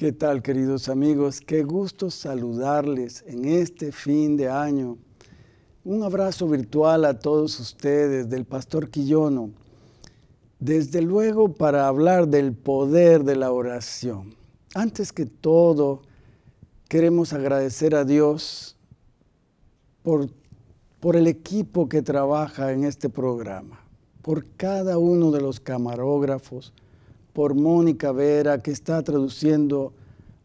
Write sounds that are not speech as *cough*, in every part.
¿Qué tal, queridos amigos? Qué gusto saludarles en este fin de año. Un abrazo virtual a todos ustedes del Pastor Quillono. Desde luego para hablar del poder de la oración. Antes que todo, queremos agradecer a Dios por, por el equipo que trabaja en este programa, por cada uno de los camarógrafos, por Mónica Vera, que está traduciendo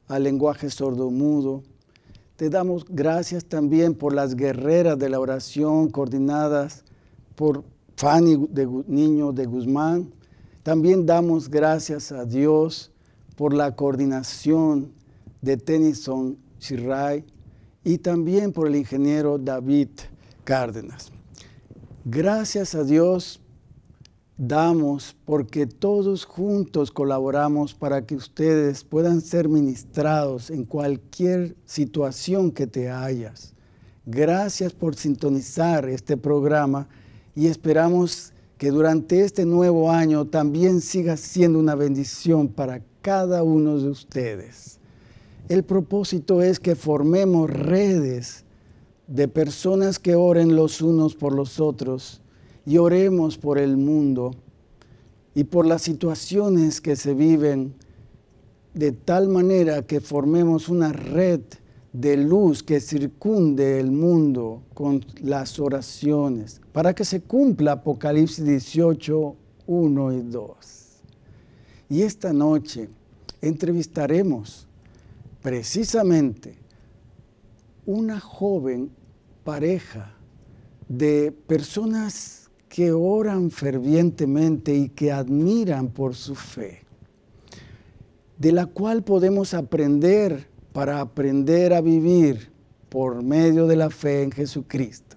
al lenguaje sordomudo. Te damos gracias también por las guerreras de la oración coordinadas por Fanny de Niño de Guzmán. También damos gracias a Dios por la coordinación de Tennyson Shirai y también por el ingeniero David Cárdenas. Gracias a Dios damos porque todos juntos colaboramos para que ustedes puedan ser ministrados en cualquier situación que te hayas. Gracias por sintonizar este programa y esperamos que durante este nuevo año también siga siendo una bendición para cada uno de ustedes. El propósito es que formemos redes de personas que oren los unos por los otros y oremos por el mundo y por las situaciones que se viven de tal manera que formemos una red de luz que circunde el mundo con las oraciones, para que se cumpla Apocalipsis 18, 1 y 2. Y esta noche entrevistaremos precisamente una joven pareja de personas que oran fervientemente y que admiran por su fe, de la cual podemos aprender para aprender a vivir por medio de la fe en Jesucristo,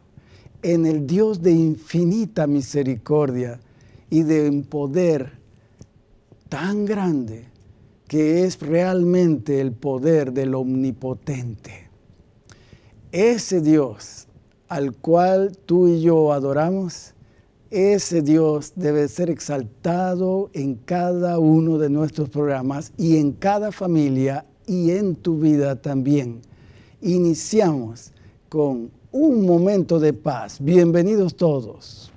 en el Dios de infinita misericordia y de un poder tan grande que es realmente el poder del omnipotente. Ese Dios al cual tú y yo adoramos, ese Dios debe ser exaltado en cada uno de nuestros programas y en cada familia y en tu vida también. Iniciamos con un momento de paz. Bienvenidos todos.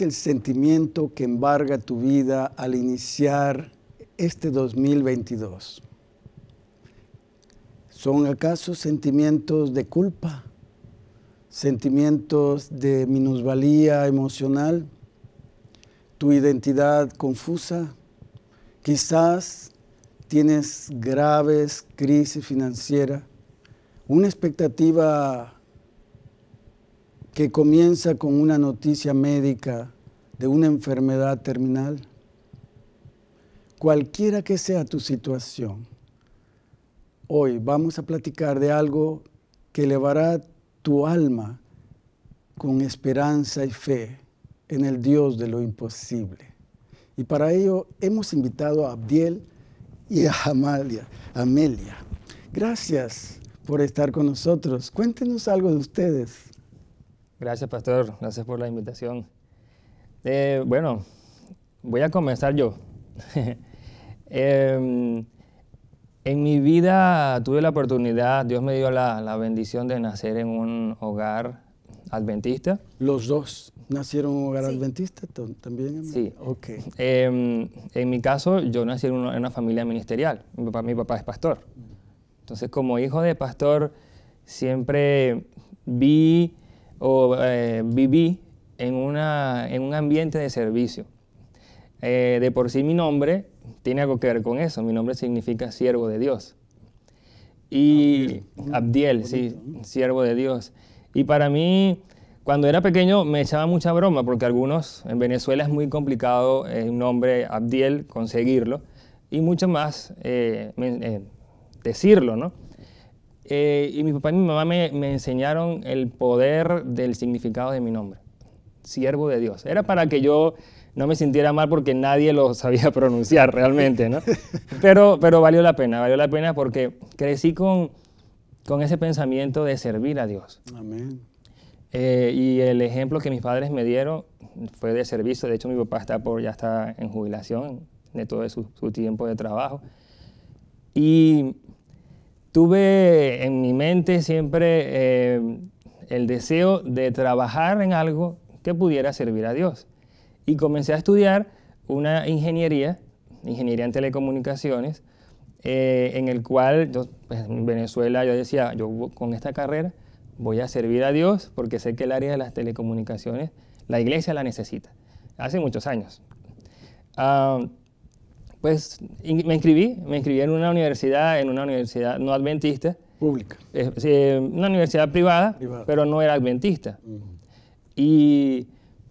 el sentimiento que embarga tu vida al iniciar este 2022? ¿Son acaso sentimientos de culpa? ¿Sentimientos de minusvalía emocional? ¿Tu identidad confusa? Quizás tienes graves crisis financieras, una expectativa que comienza con una noticia médica de una enfermedad terminal, cualquiera que sea tu situación, hoy vamos a platicar de algo que elevará tu alma con esperanza y fe en el Dios de lo imposible. Y para ello hemos invitado a Abdiel y a Amelia. Gracias por estar con nosotros. Cuéntenos algo de ustedes. Gracias, pastor. Gracias por la invitación. Eh, bueno, voy a comenzar yo. *laughs* Em, en mi vida tuve la oportunidad, Dios me dio la, bendición de nacer en un hogar adventista. Los dos nacieron en un hogar adventista también. Sí. Ok. Em, en mi caso, yo nací en una, familia ministerial. papá, mi papá es pastor. Entonces, como hijo de pastor, siempre vi o eh, viví en, un ambiente de servicio. Eh, de por sí mi nombre tiene algo que ver con eso. Mi nombre significa siervo de Dios. Y Abdiel, sí, siervo de Dios. Y para mí, cuando era pequeño me echaba mucha broma, porque algunos en Venezuela es muy complicado eh, un nombre Abdiel conseguirlo y mucho más decirlo, ¿no? Eh, y mi papá y mi mamá me, enseñaron el poder del significado de mi nombre, siervo de Dios. Era para que yo no me sintiera mal porque nadie lo sabía *laughs* pronunciar realmente, ¿no? *laughs* Pero, pero valió la pena, valió la pena porque crecí con, con ese pensamiento de servir a Dios. Amén. Eh, y el ejemplo que mis padres me dieron fue de servicio. De hecho, mi papá está por, ya está en jubilación de todo su, su tiempo de trabajo. Y tuve en mi mente siempre eh, el deseo de trabajar en algo que pudiera servir a Dios. Y comencé a estudiar una ingeniería, ingeniería en telecomunicaciones, eh, en el cual pues, en Venezuela yo decía, yo con esta carrera voy a servir a Dios porque sé que el área de las telecomunicaciones, la iglesia la necesita. Hace muchos años. Ah, pues me inscribí, me inscribí en una universidad, en una universidad no adventista. Pública. una universidad privada, pero no era adventista. Y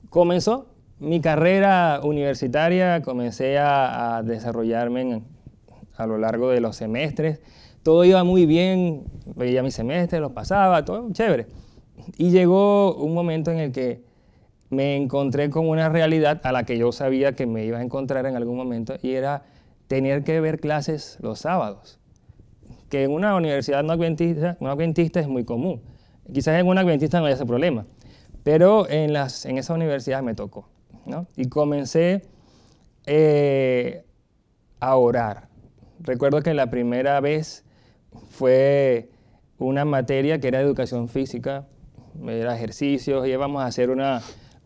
comenzó mi carrera universitaria, comencé a, desarrollarme a lo largo de los semestres. Todo iba muy bien, veía mis semestres, los pasaba, todo chévere. Y llegó un momento en el que me encontré con una realidad a la que yo sabía que me iba a encontrar en algún momento y era tener que ver clases los sábados, que en una universidad no adventista, no adventista es muy común. Quizás en una adventista no haya ese problema, pero en, las, en esa universidad me tocó. ¿no? Y comencé eh, a orar. Recuerdo que la primera vez fue una materia que era educación física, era ejercicios, íbamos a hacer una,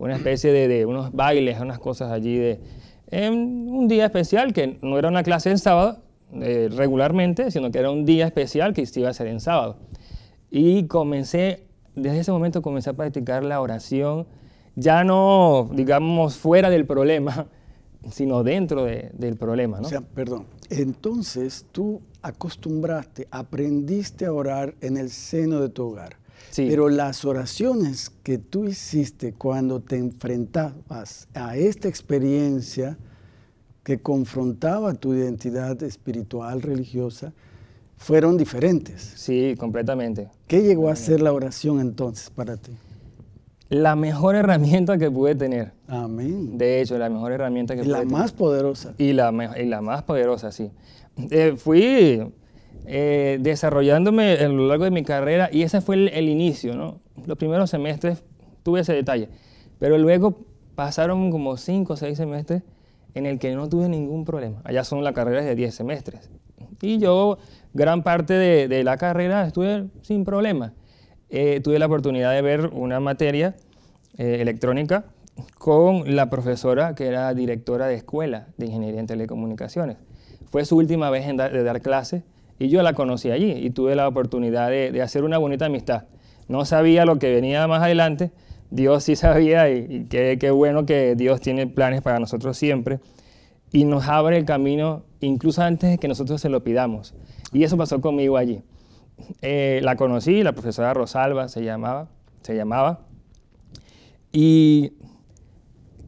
una especie de, unos bailes, unas cosas allí de... En un día especial, que no era una clase en sábado eh, regularmente, sino que era un día especial que iba a hacer en sábado. Y comencé, desde ese momento comencé a practicar la oración, ya no, digamos, fuera del problema, *laughs* sino dentro del problema. ¿no? O sea, perdón, entonces tú acostumbraste, aprendiste a orar en el seno de tu hogar. Pero las oraciones que tú hiciste cuando te enfrentabas a esta experiencia que confrontaba tu identidad espiritual, religiosa, fueron diferentes. Sí, completamente. ¿Qué llegó a ser la oración entonces para ti? La mejor herramienta que pude tener. Amén. De hecho, la mejor herramienta que y La más poderosa. Y la, y la más poderosa, sí. Eh, fui eh, desarrollándome a lo largo de mi carrera y ese fue el, inicio, ¿no? Los primeros semestres tuve ese detalle, pero luego pasaron como 5 o 6 semestres en el que no tuve ningún problema. Allá son las carreras de 10 semestres. Y yo gran parte de, la carrera estuve sin problema. Eh, tuve la oportunidad de ver una materia eh, electrónica con la profesora que era directora de escuela de ingeniería en telecomunicaciones. Fue su última vez de dar clases y yo la conocí allí y tuve la oportunidad de, hacer una bonita amistad. No sabía lo que venía más adelante, Dios sí sabía y, qué, bueno que Dios tiene planes para nosotros siempre y nos abre el camino incluso antes de que nosotros se lo pidamos. Y eso pasó conmigo allí. Eh, la conocí, la profesora Rosalba se llamaba, se llamaba. Y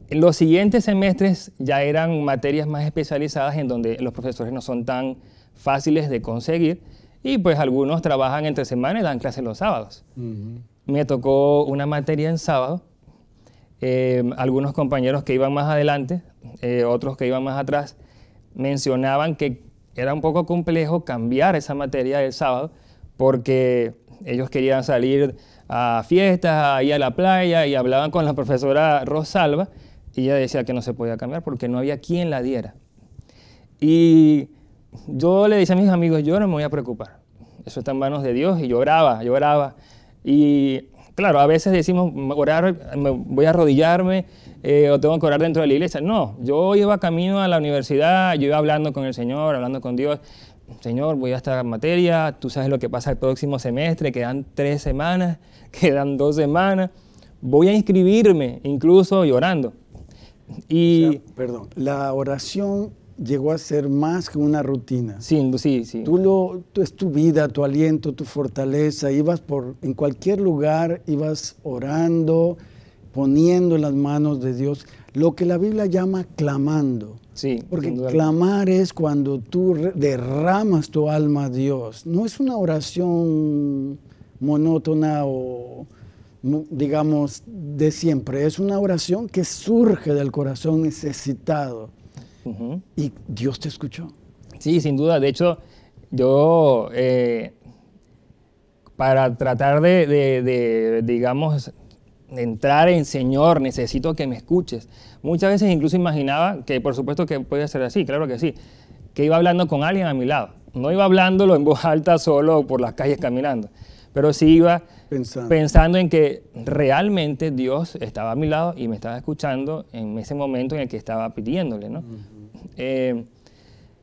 en los siguientes semestres ya eran materias más especializadas en donde los profesores no son tan fáciles de conseguir y pues algunos trabajan entre semana y dan clases los sábados. Me tocó una materia en sábado, eh, algunos compañeros que iban más adelante, eh, otros que iban más atrás, mencionaban que era un poco complejo cambiar esa materia del sábado porque ellos querían salir a fiestas, ahí ir a la playa y hablaban con la profesora Rosalba y ella decía que no se podía cambiar porque no había quien la diera. Y yo le decía a mis amigos, yo no me voy a preocupar, eso está en manos de Dios, y yo oraba, yo oraba. Y claro, a veces decimos, orar, voy a arrodillarme eh, o tengo que orar dentro de la iglesia. No, yo iba camino a la universidad, yo iba hablando con el Señor, hablando con Dios. Señor, voy a esta materia, tú sabes lo que pasa el próximo semestre, quedan tres semanas, *laughs* quedan dos semanas. Voy a inscribirme, incluso llorando. Y, perdón, la oración llegó a ser más que una rutina. Sí, sí, sí. Tú, lo, tú es tu vida, tu aliento, tu fortaleza. Ibas por, en cualquier lugar, ibas orando, poniendo las manos de Dios lo que la Biblia llama clamando. Sí, Porque clamar es cuando tú derramas tu alma a Dios. No es una oración monótona o, digamos, de siempre. Es una oración que surge del corazón necesitado. ¿Y Dios te escuchó? Sí, sin duda. De hecho, yo eh, para tratar de, de, digamos, entrar en Señor, necesito que me escuches. Muchas veces incluso imaginaba que, por supuesto que podía ser así, claro que sí, que iba hablando con alguien a mi lado. No iba hablándolo en voz alta solo por las calles caminando, pero sí iba pensando, en que realmente Dios estaba a mi lado y me estaba escuchando en ese momento en el que estaba pidiéndole, ¿no? Eh,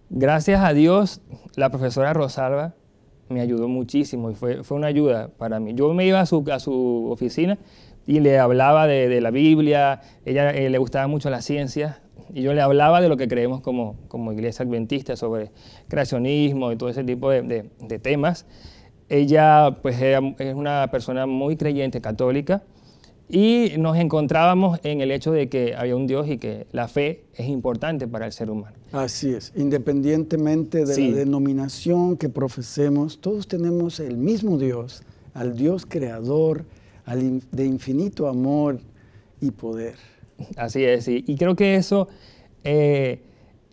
gracias a Dios, la profesora Rosalba me ayudó muchísimo y fue, una ayuda para mí. Yo me iba a su, a su oficina y le hablaba de, la Biblia, ella eh, le gustaba mucho la ciencia y yo le hablaba de lo que creemos como, iglesia adventista sobre creacionismo y todo ese tipo de, de temas. Ella pues es una persona muy creyente, católica, y nos encontrábamos en el hecho de que había un Dios y que la fe es importante para el ser humano. Así es, independientemente de la denominación que profesemos, todos tenemos el mismo Dios, al Dios creador, al de infinito amor y poder. Así es, y creo que eso, eh,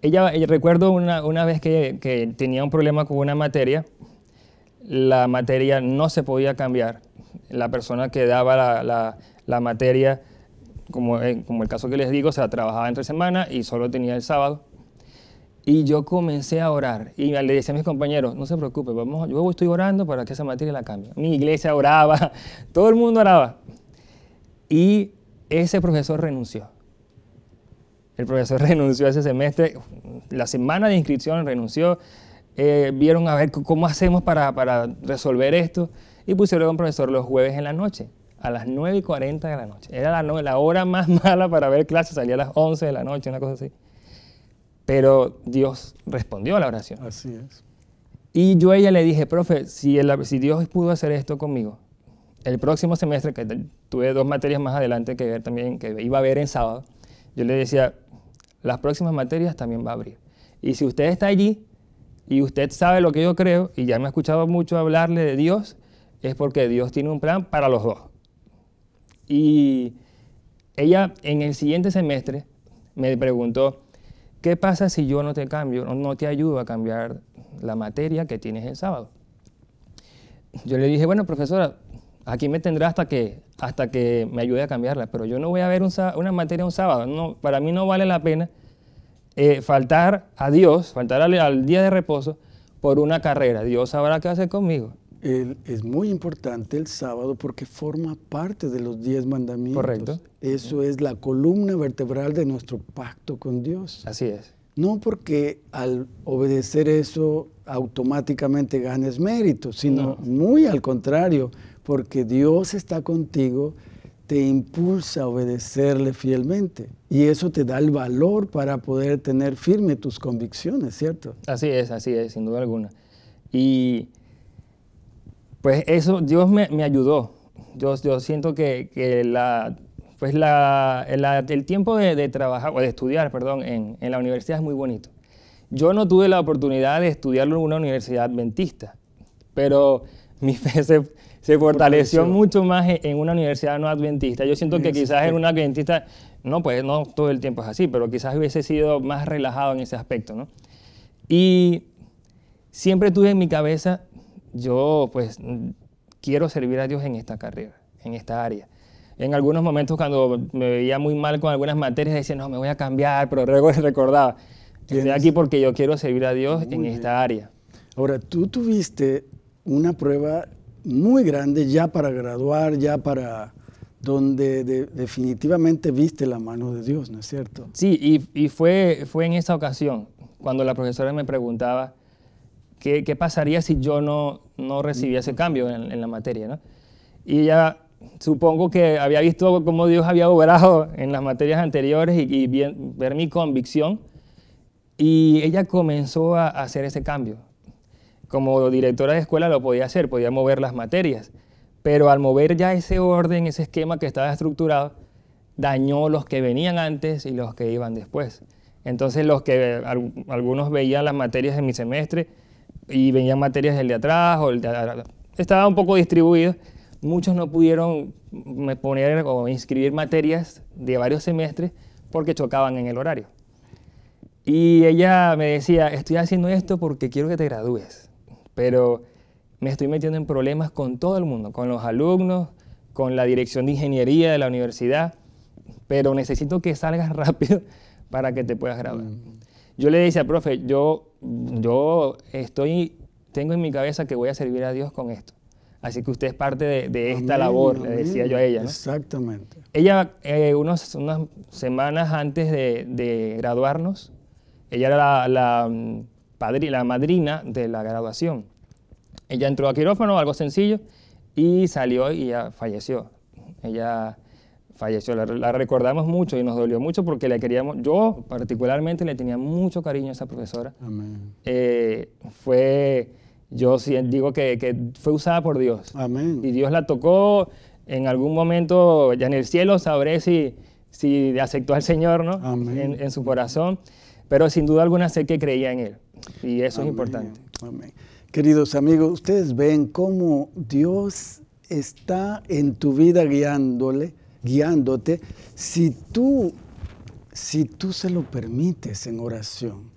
ella, eh, recuerdo una, vez que, tenía un problema con una materia, la materia no se podía cambiar, la persona que daba la, la materia, como, eh, como el caso que les digo, se sea, trabajaba entre semana y solo tenía el sábado. Y yo comencé a orar y le decía a mis compañeros, no se preocupe, vamos, yo estoy orando para que esa materia la cambie. Mi iglesia oraba, *laughs* todo el mundo oraba. Y ese profesor renunció. El profesor *laughs* renunció ese semestre, la semana de inscripción renunció. Eh, vieron a ver cómo hacemos para, para resolver esto y pusieron a un profesor los jueves en la noche a las 9 y 40 de la noche. Era la, hora más *laughs* mala para ver clases, salía a las 11 de la noche, una cosa así. Pero Dios respondió a la oración. Así es. Y yo a ella le dije, profe, si, si Dios pudo hacer esto conmigo, el próximo semestre, que tuve dos materias más adelante que ver también, que iba a ver en sábado, yo le decía, las próximas materias también va a abrir. Y si usted está allí y usted sabe lo que yo creo y ya me ha escuchado mucho hablarle de Dios, es porque Dios tiene un plan para los dos. Y ella en el siguiente semestre me preguntó, ¿qué pasa si yo no te cambio, no te ayudo a cambiar la materia que tienes el sábado? Yo le dije, bueno, profesora, aquí me tendrá hasta que, hasta que me ayude a cambiarla, pero yo no voy a ver una materia un sábado, no, para mí no vale la pena eh, faltar a Dios, faltar al día de reposo por una carrera, Dios sabrá qué hacer conmigo es muy importante el sábado porque forma parte de los diez mandamientos. Correcto. Eso es la columna vertebral de nuestro pacto con Dios. Así es. No porque al obedecer eso automáticamente ganes mérito, sino muy al contrario, porque Dios está contigo, te impulsa a obedecerle fielmente. Y eso te da el valor para poder tener firme tus convicciones, ¿cierto? Así es, así es, sin duda alguna. Y pues eso, Dios me, ayudó. Yo, yo, siento que, la, pues el tiempo de, trabajar, o de estudiar, perdón, en, la universidad es muy bonito. Yo no tuve la oportunidad de estudiarlo en una universidad adventista, pero mi fe se, fortaleció mucho más e, en, una universidad no adventista. Yo siento que quizás en una adventista, no, pues no todo el tiempo es así, pero quizás hubiese sido más relajado en ese aspecto, ¿no? Y siempre tuve en mi cabeza yo pues mm, quiero servir a Dios en esta carrera, en esta área. En algunos momentos cuando me veía muy mal con algunas materias decía, no, me voy a cambiar, pero luego *laughs* recordaba, estoy aquí porque yo quiero servir a Dios en esta área. Ahora, tú tuviste una prueba muy grande ya para graduar, ya para donde definitivamente viste la mano de Dios, ¿no es cierto? Sí, y, y, fue, fue en esa ocasión cuando la profesora me preguntaba, ¿qué, pasaría si yo no, no recibía ese cambio en, la materia? ¿no? Y ella supongo que había visto cómo Dios había obrado en las materias anteriores y, bien, ver mi convicción. Y ella comenzó a hacer ese cambio. Como directora de escuela lo podía hacer, podía mover las materias. Pero al mover ya ese orden, ese esquema que estaba estructurado, dañó los que venían antes y los que iban después. Entonces los que algunos veían las materias en mi semestre y venían materias del de atrás o el de atrás. Estaba un poco distribuido. Muchos no pudieron me poner o inscribir materias de varios semestres porque chocaban en el horario. Y ella me decía, estoy haciendo esto porque quiero que te gradúes, pero me estoy metiendo en problemas con todo el mundo, con los alumnos, con la dirección de ingeniería de la universidad, pero necesito que salgas *laughs* rápido para que te puedas graduar. Mm. Yo le decía, profe, yo yo estoy, tengo en mi cabeza que voy a servir a Dios con esto. Así que usted es parte de, esta labor, le decía yo a ella. Exactamente. Ella, eh, unos, unas semanas antes de, graduarnos, ella era la, mm, la, madrina de la graduación. Ella entró a quirófano, algo sencillo, y salió y ya falleció. Ella falleció. La, recordamos mucho y nos dolió mucho porque le queríamos, yo particularmente le tenía mucho cariño a esa profesora. Amén. Eh, fue, yo digo que, fue usada por Dios. Amén. Y Dios la tocó en algún momento, ya en el cielo sabré si, si aceptó al Señor, ¿no? En, su corazón. Pero sin duda alguna sé que creía en Él. Y eso es importante. Queridos amigos, ustedes ven cómo Dios está en tu vida guiándole guiándote, si tú, si tú se lo permites en oración,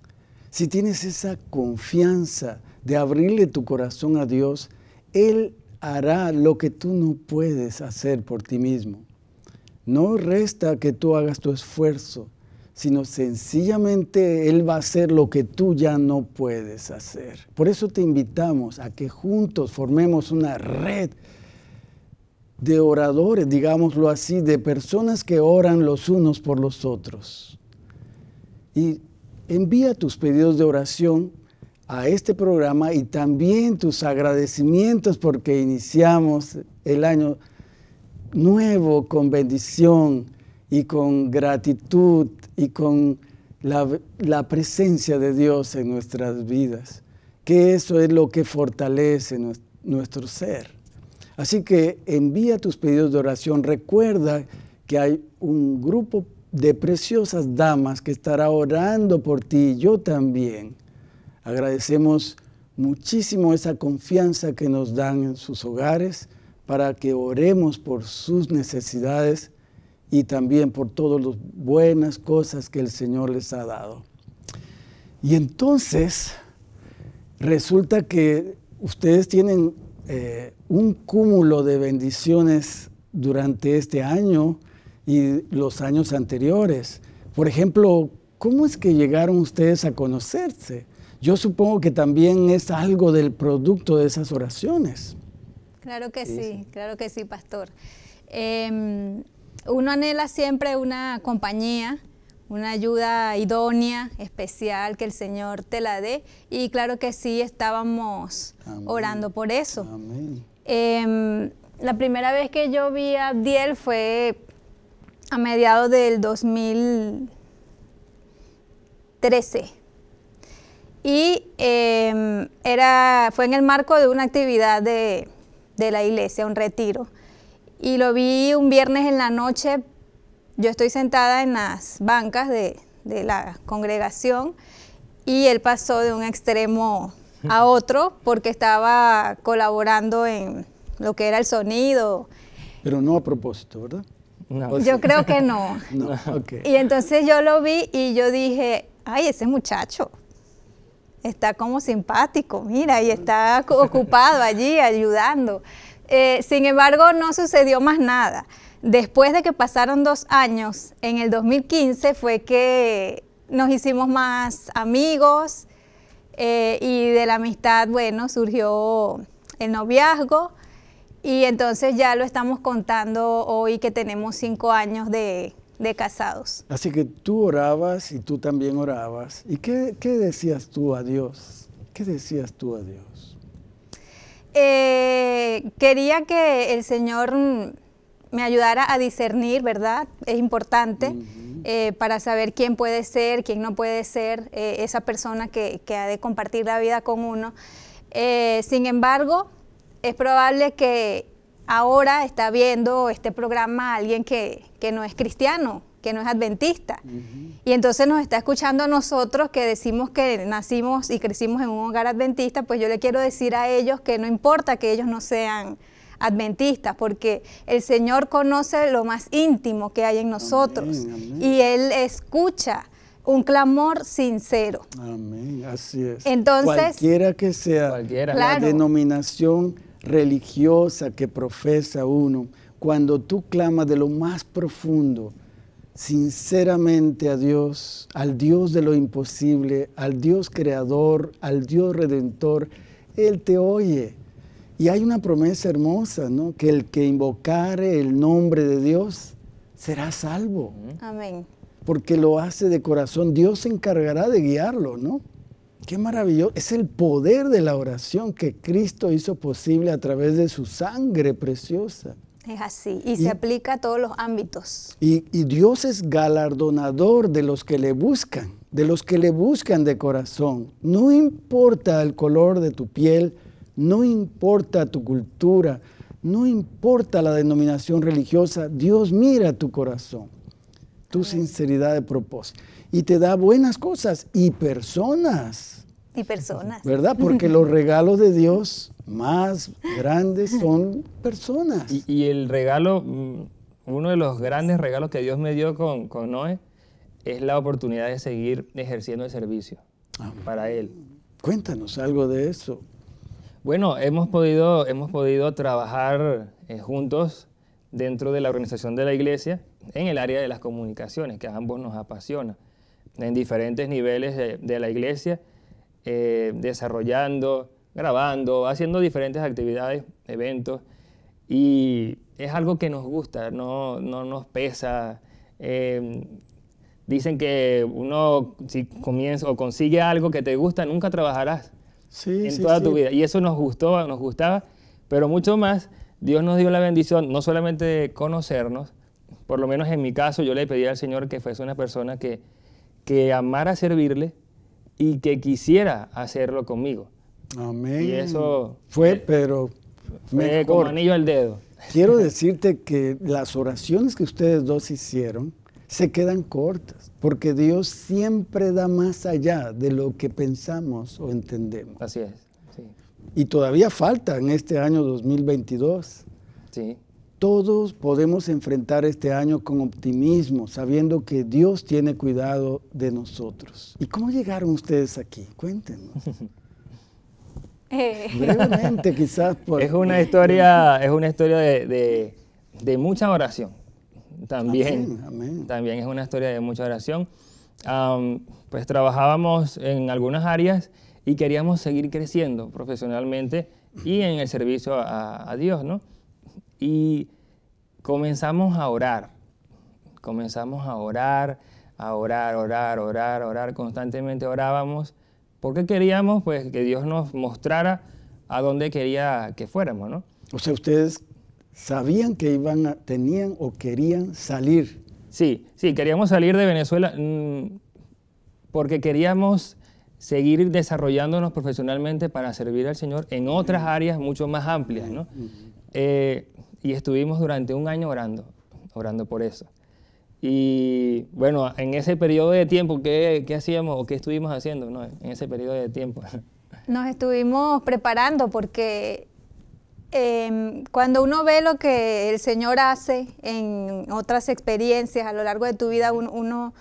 si tienes esa confianza de abrirle tu corazón a Dios, Él hará lo que tú no puedes hacer por ti mismo. No resta que tú hagas tu esfuerzo, sino sencillamente Él va a hacer lo que tú ya no puedes hacer. Por eso te invitamos a que juntos formemos una red de oradores, digámoslo así, de personas que oran los unos por los otros. Y envía tus pedidos de oración a este programa y también tus agradecimientos porque iniciamos el año nuevo con bendición y con gratitud y con la, presencia de Dios en nuestras vidas, que eso es lo que fortalece nuestro ser. Así que envía tus pedidos de oración. Recuerda que hay un grupo de preciosas damas que estará orando por ti, y yo también. Agradecemos muchísimo esa confianza que nos dan en sus hogares para que oremos por sus necesidades y también por todas las buenas cosas que el Señor les ha dado. Y entonces, resulta que ustedes tienen eh, un cúmulo de bendiciones durante este año y los años anteriores. Por ejemplo, ¿cómo es que llegaron ustedes a conocerse? Yo supongo que también es algo del producto de esas oraciones. Claro que sí, claro que sí, pastor. Em, uno anhela siempre una compañía una ayuda idónea, especial, que el Señor te la dé. Y claro que sí, estábamos orando por eso. Em, la primera vez que yo vi a Abdiel fue a mediados del 2013. Y em, era, fue en el marco de una actividad de, de la iglesia, un retiro. Y lo vi un viernes en la noche yo estoy sentada en las bancas de, la congregación y él pasó de un extremo a otro porque estaba colaborando en lo que era el sonido. Pero no a propósito, ¿verdad? Yo creo que no. *laughs* *laughs* Y entonces yo lo vi y yo dije, ay, ese muchacho está como simpático, mira, y está *laughs* ocupado allí ayudando. Eh, sin embargo, no sucedió más nada. Después de que pasaron dos años, en el 2015 fue que nos hicimos más amigos eh, y de la amistad, bueno, surgió el noviazgo y entonces ya lo estamos contando hoy que tenemos cinco años de, casados. Así que tú orabas y tú también orabas. ¿Y qué, decías tú a Dios? ¿Qué decías tú a Dios? Eh, quería que el Señor me ayudara a discernir, ¿verdad? Es importante eh, para saber quién puede ser, quién no puede ser eh, esa persona que, ha de compartir la vida con uno. Eh, sin embargo, es probable que ahora está viendo este programa alguien que, no es cristiano, que no es adventista. Y entonces nos está escuchando a nosotros que decimos que nacimos y crecimos en un hogar adventista, pues yo le quiero decir a ellos que no importa que ellos no sean adventistas, porque el Señor conoce lo más íntimo que hay en nosotros y Él escucha un clamor sincero. Amén, así es. Entonces, cualquiera que sea la denominación religiosa que profesa uno, cuando tú clamas de lo más profundo, sinceramente a Dios, al Dios de lo imposible, al Dios creador, al Dios redentor, Él te oye. Y hay una promesa hermosa, ¿no? Que el que invocare el nombre de Dios será salvo. Amén. Porque lo hace de corazón. Dios se encargará de guiarlo, ¿no? Qué maravilloso. Es el poder de la oración que Cristo hizo posible a través de su sangre preciosa. Es así, y, se aplica a todos los ámbitos. Y, y Dios es galardonador de los que le buscan, de los que le buscan de corazón. No importa el color de tu piel, no importa tu cultura, no importa la denominación religiosa, Dios mira tu corazón, tu sinceridad de propósito y te da buenas cosas y personas. Y personas. ¿Verdad? Porque *laughs* los regalos de Dios más grandes son personas. Y, el regalo, mm, uno de los grandes regalos que Dios me dio con, Noé, es la oportunidad de seguir ejerciendo el servicio ah. para Él. Cuéntanos algo de eso. Bueno, hemos podido, hemos podido trabajar eh, juntos dentro de la organización de la iglesia en el área de las comunicaciones, que a ambos nos apasiona, en diferentes niveles de, la iglesia, eh, desarrollando, grabando, haciendo diferentes actividades, eventos, y es algo que nos gusta, no, nos pesa. Em, dicen que uno si comienza o consigue algo que te gusta, nunca trabajarás sí, en toda tu vida. Y eso nos gustó, nos gustaba, pero mucho más, Dios nos dio la bendición no solamente de conocernos, por lo menos en mi caso yo le pedí al Señor que fuese una persona que, que amara servirle y que quisiera hacerlo conmigo. Amén. Y eso fue, pero me como al dedo. Quiero *laughs* decirte que las oraciones que ustedes dos hicieron, se quedan cortas, porque Dios siempre da más allá de lo que pensamos o entendemos. Así es. Y todavía falta en este año 2022. Sí. Todos podemos enfrentar este año con optimismo, sabiendo que Dios tiene cuidado de nosotros. ¿Y cómo llegaron ustedes aquí? Cuéntenos. *laughs* Eh. Brevemente, quizás. Es una *laughs* historia, es una historia de mucha oración también, también es una historia de mucha oración. pues trabajábamos en algunas áreas y queríamos seguir creciendo profesionalmente y en el servicio a, Dios, ¿no? Y comenzamos a orar, comenzamos a orar, a orar, orar, orar, orar, constantemente orábamos, porque queríamos pues que Dios nos mostrara a dónde quería que fuéramos, ¿no? O sea, ustedes sabían que iban tenían o querían salir. Sí, sí, queríamos salir de Venezuela mm, porque queríamos seguir desarrollándonos profesionalmente para servir al Señor en otras áreas mucho más amplias, ¿no? Eh, y estuvimos durante un año orando, orando por eso. Y bueno, en ese periodo de tiempo, ¿qué, hacíamos o qué estuvimos haciendo? No, en ese periodo de tiempo. Nos estuvimos preparando porque Em, cuando uno ve lo que el Señor hace en otras experiencias a lo largo de tu vida, uno,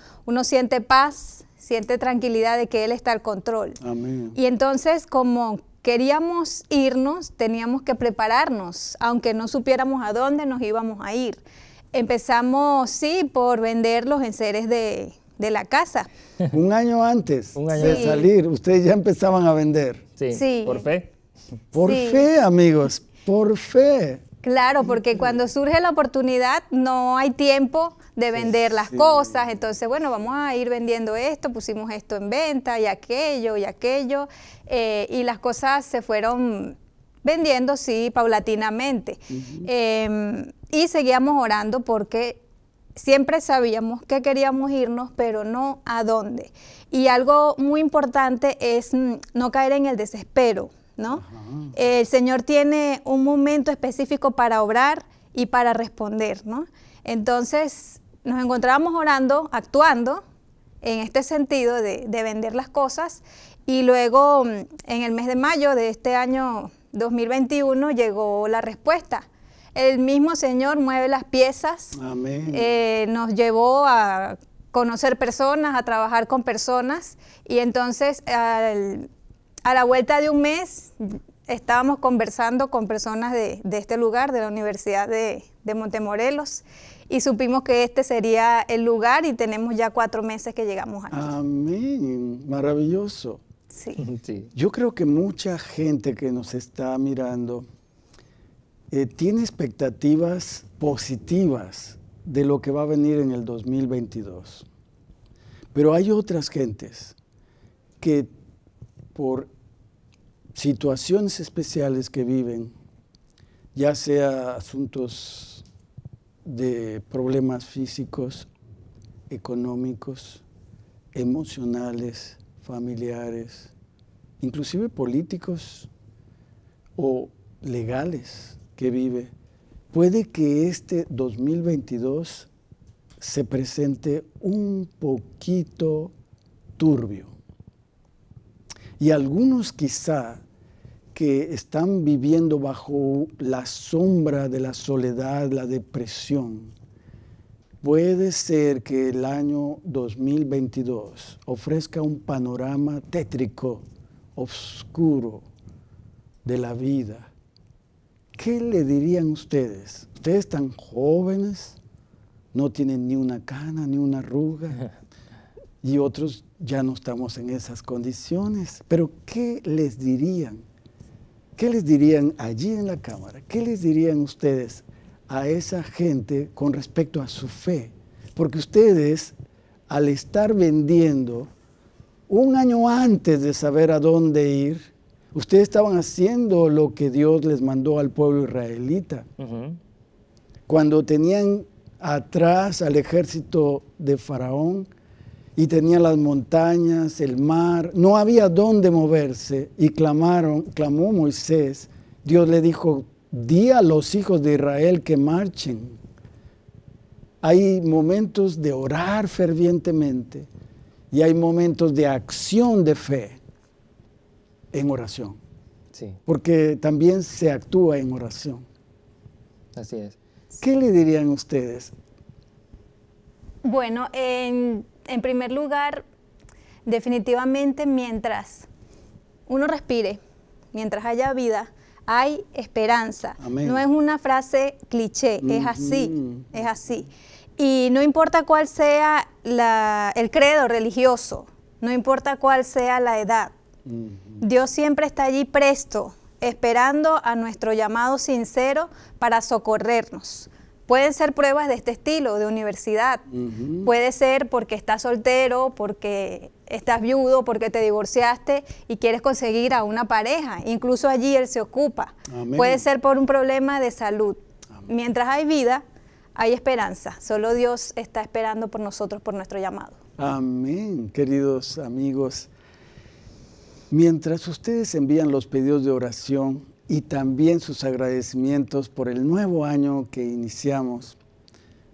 siente paz, siente tranquilidad de que Él está al control. Y entonces, como queríamos irnos, teníamos que prepararnos, aunque no supiéramos a dónde nos íbamos a ir. Empezamos, sí, por vender los enseres de, la casa. *laughs* Un año antes de salir, ustedes ya empezaban a vender. Sí, por fe. Por fe, amigos. Por fe. Claro, porque cuando surge la oportunidad no hay tiempo de vender las cosas, entonces bueno, vamos a ir vendiendo esto, pusimos esto en venta y aquello y aquello, eh, y las cosas se fueron vendiendo, sí, paulatinamente. Em, y seguíamos orando porque siempre sabíamos que queríamos irnos, pero no a dónde. Y algo muy importante es mm, no caer en el desespero ¿no? El Señor tiene un momento específico para obrar y para responder, ¿no? Entonces nos encontramos orando, actuando en este sentido de, vender las cosas y luego mm, en el mes de mayo de este año 2021 llegó la respuesta el mismo Señor mueve las piezas. Eh, nos llevó a conocer personas, a trabajar con personas. Y entonces al, a la vuelta de un mes estábamos conversando con personas de, este lugar, de la Universidad de, Montemorelos, y supimos que este sería el lugar y tenemos ya cuatro meses que llegamos aquí. Amén, maravilloso. Sí. *laughs* Yo creo que mucha gente que nos está mirando eh, tiene expectativas positivas de lo que va a venir en el 2022. Pero hay otras gentes que por situaciones especiales que viven, ya sea asuntos de problemas físicos, económicos, emocionales, familiares, inclusive políticos o legales que vive, puede que este 2022 se presente un poquito turbio. Y algunos quizá que están viviendo bajo la sombra de la soledad, la depresión, puede ser que el año 2022 ofrezca un panorama tétrico, oscuro de la vida. ¿Qué le dirían ustedes? Ustedes están jóvenes, no tienen ni una cana, ni una arruga, *laughs* y otros ya no estamos en esas condiciones. Pero ¿qué les dirían? ¿Qué les dirían allí en la Cámara? ¿Qué les dirían ustedes a esa gente con respecto a su fe? Porque ustedes, al estar vendiendo un año antes de saber a dónde ir, ustedes estaban haciendo lo que Dios les mandó al pueblo israelita. Cuando tenían atrás al ejército de Faraón, y tenía las montañas, el mar, no había dónde moverse y clamaron, clamó Moisés. Dios le dijo, di a los hijos de Israel que marchen. Hay momentos de orar fervientemente y hay momentos de acción de fe en oración. Sí. Porque también se actúa en oración. Así es. ¿Qué le dirían ustedes? Bueno, en en primer lugar, definitivamente mientras uno respire, mientras haya vida, hay esperanza. No es una frase cliché, es así, es así. Y no importa cuál sea el credo religioso, no importa cuál sea la edad, Dios siempre está allí presto, esperando a nuestro llamado sincero para socorrernos, Pueden ser pruebas de este estilo, de universidad. Puede ser porque estás soltero, porque estás viudo, porque te divorciaste y quieres conseguir a una pareja. Incluso allí él se ocupa. Puede ser por un problema de salud. Mientras hay vida, hay esperanza. Solo Dios está esperando por nosotros, por nuestro llamado. Amén, queridos amigos. Mientras ustedes envían los pedidos de oración, y también sus agradecimientos por el nuevo año que iniciamos,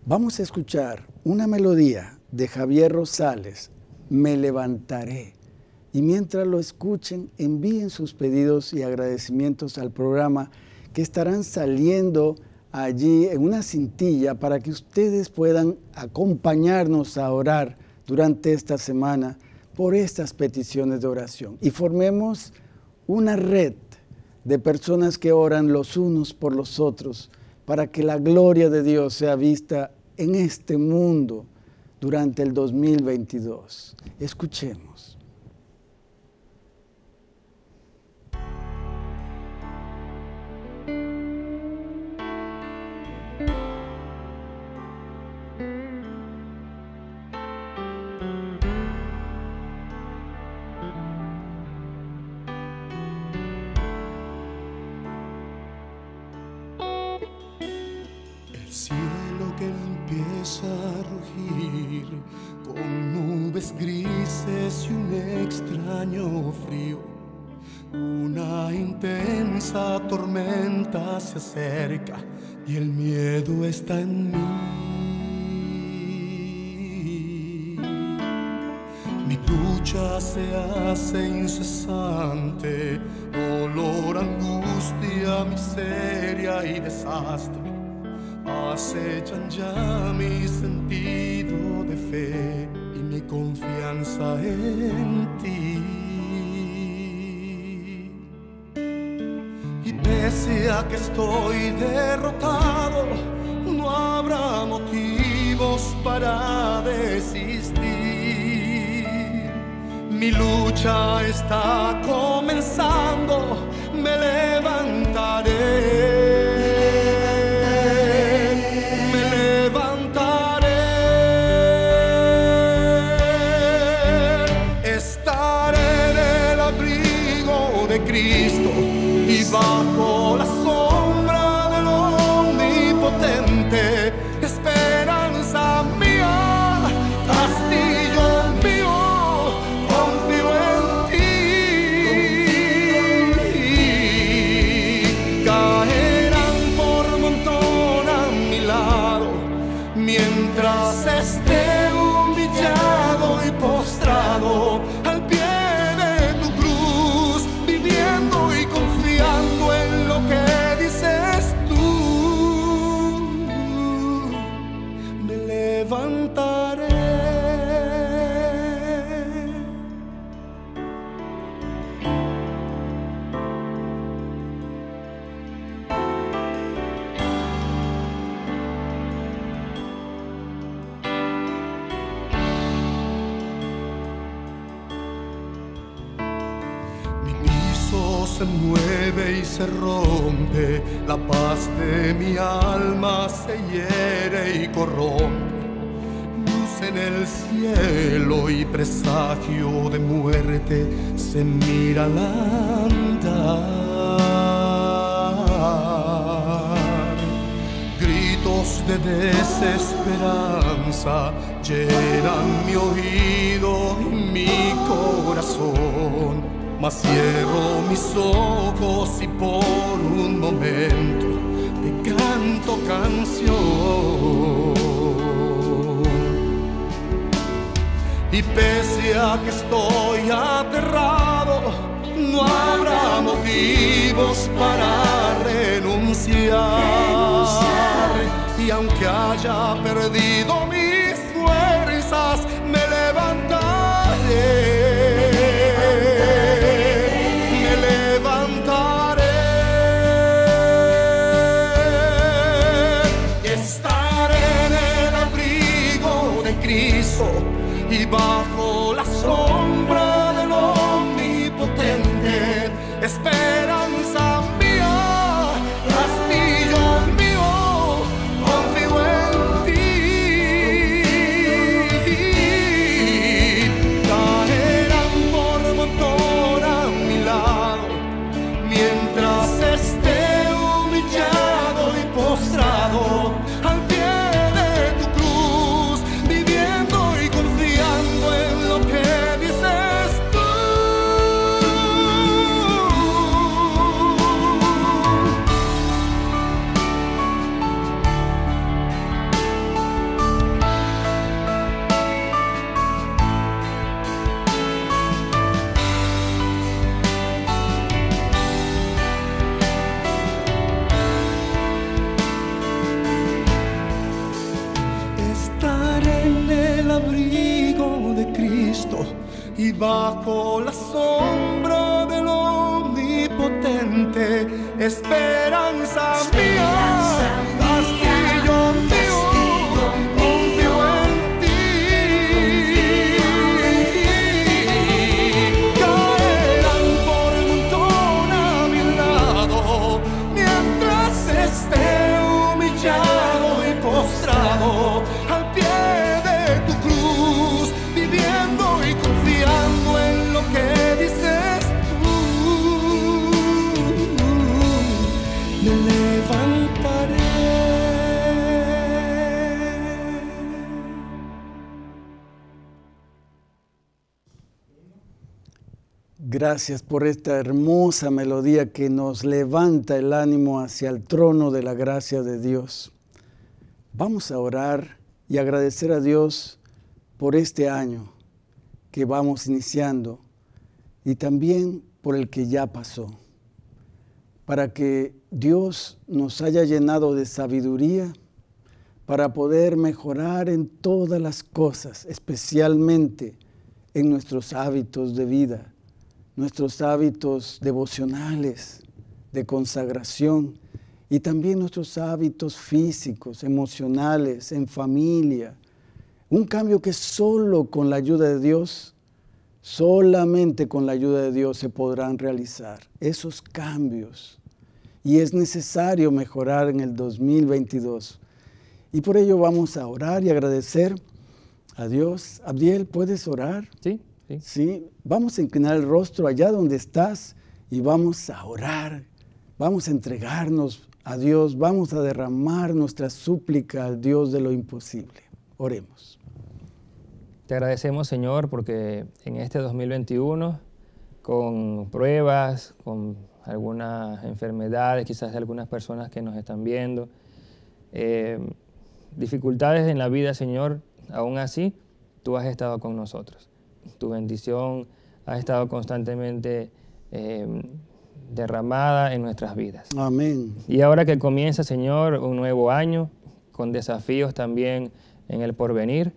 vamos a escuchar una melodía de Javier Rosales, Me levantaré. Y mientras lo escuchen, envíen sus pedidos y agradecimientos al programa que estarán saliendo allí en una cintilla para que ustedes puedan acompañarnos a orar durante esta semana por estas peticiones de oración y formemos una red de personas que oran los unos por los otros para que la gloria de Dios sea vista en este mundo durante el 2022. Escuchemos. Cielo que empieza a rugir con nubes grises y un extraño frío. Una intensa tormenta se acerca y el miedo está en mí. Mi lucha se hace incesante, dolor, angustia, miseria y desastre acechan ya mi sentido de fe y mi confianza en ti. Y pese a que estoy derrotado, no habrá motivos para desistir. Mi lucha está comenzando, me levantaré. y corrompe, luz en el cielo y presagio de muerte se mira la andar. Gritos de desesperanza llenan mi oído y mi corazón, mas cierro mis ojos y por un momento canto canción. Y pese a que estoy aterrado, no habrá motivos para renunciar. Y aunque haya perdido mis fuerzas, me levantaré. bought Gracias por esta hermosa melodía que nos levanta el ánimo hacia el trono de la gracia de Dios. Vamos a orar y agradecer a Dios por este año que vamos iniciando y también por el que ya pasó, para que Dios nos haya llenado de sabiduría para poder mejorar en todas las cosas, especialmente en nuestros hábitos de vida nuestros hábitos devocionales de consagración y también nuestros hábitos físicos, emocionales, en familia. Un cambio que solo con la ayuda de Dios, solamente con la ayuda de Dios se podrán realizar esos cambios. Y es necesario mejorar en el 2022. Y por ello vamos a orar y agradecer a Dios. Abdiel, ¿puedes orar? Sí. ¿Sí? Vamos a inclinar el rostro allá donde estás y vamos a orar, vamos a entregarnos a Dios, vamos a derramar nuestra súplica al Dios de lo imposible. Oremos. Te agradecemos, Señor, porque en este 2021, con pruebas, con algunas enfermedades, quizás de algunas personas que nos están viendo, eh, dificultades en la vida, Señor, aún así, tú has estado con nosotros tu bendición ha estado constantemente em, derramada en nuestras vidas. Amén. Y ahora que comienza, Señor, un nuevo año, con desafíos también en el porvenir,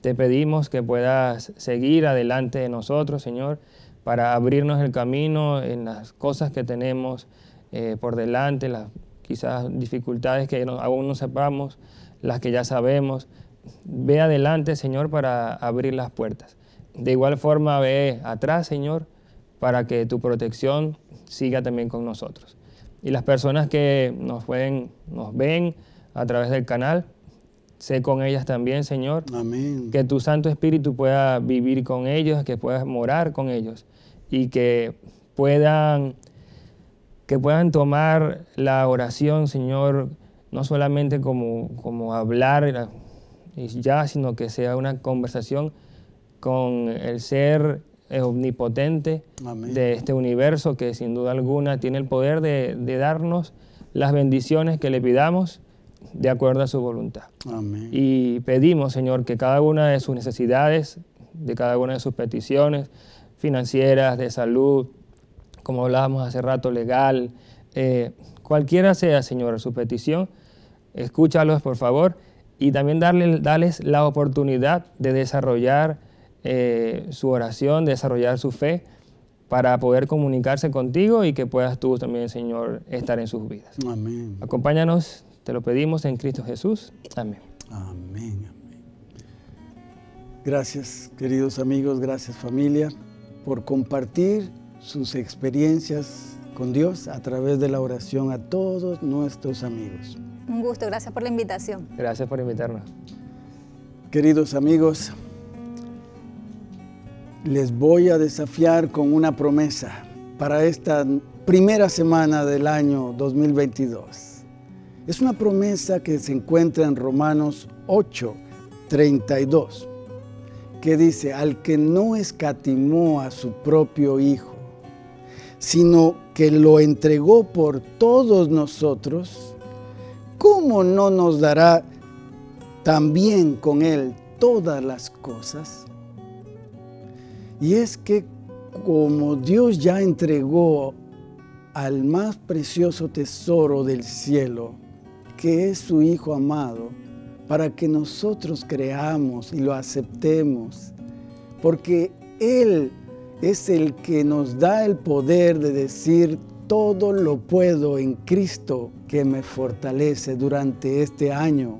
te pedimos que puedas seguir adelante de nosotros, Señor, para abrirnos el camino en las cosas que tenemos eh, por delante, las quizás dificultades que aún no sepamos, las que ya sabemos. Ve adelante, Señor, para abrir las puertas. De igual forma, ve atrás, Señor, para que tu protección siga también con nosotros. Y las personas que nos, pueden, nos ven a través del canal, sé con ellas también, Señor. Amén. Que tu Santo Espíritu pueda vivir con ellos, que puedas morar con ellos y que puedan, que puedan tomar la oración, Señor, no solamente como, como hablar y ya, sino que sea una conversación con el ser eh, omnipotente de este universo que sin duda alguna tiene el poder de, darnos las bendiciones que le pidamos de acuerdo a su voluntad. Y pedimos, Señor, que cada una de sus necesidades, de cada una de sus peticiones financieras, de salud, como hablábamos hace rato, legal, eh, cualquiera sea, Señor, su petición, escúchalos, por favor, y también darles la oportunidad de desarrollar eh, su oración, desarrollar su fe para poder comunicarse contigo y que puedas tú también, Señor, estar en sus vidas. Amén. Acompáñanos, te lo pedimos en Cristo Jesús. Amén. amén. Gracias, queridos amigos, gracias familia, por compartir sus experiencias con Dios a través de la oración a todos nuestros amigos. Un gusto, gracias por la invitación. Gracias por invitarnos. Queridos amigos, les voy a desafiar con una promesa para esta primera semana del año 2022. Es una promesa que se encuentra en Romanos 8, 32, que dice, al que no escatimó a su propio Hijo, sino que lo entregó por todos nosotros, ¿cómo no nos dará también con Él todas las cosas? Y es que como Dios ya entregó al más precioso tesoro del cielo, que es su Hijo amado, para que nosotros creamos y lo aceptemos, porque Él es el que nos da el poder de decir todo lo puedo en Cristo que me fortalece durante este año.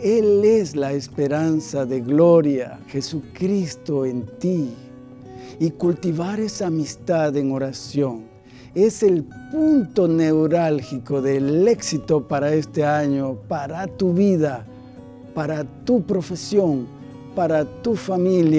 Él es la esperanza de gloria, Jesucristo en ti. Y cultivar esa amistad en oración es el punto neurálgico del éxito para este año, para tu vida, para tu profesión, para tu familia.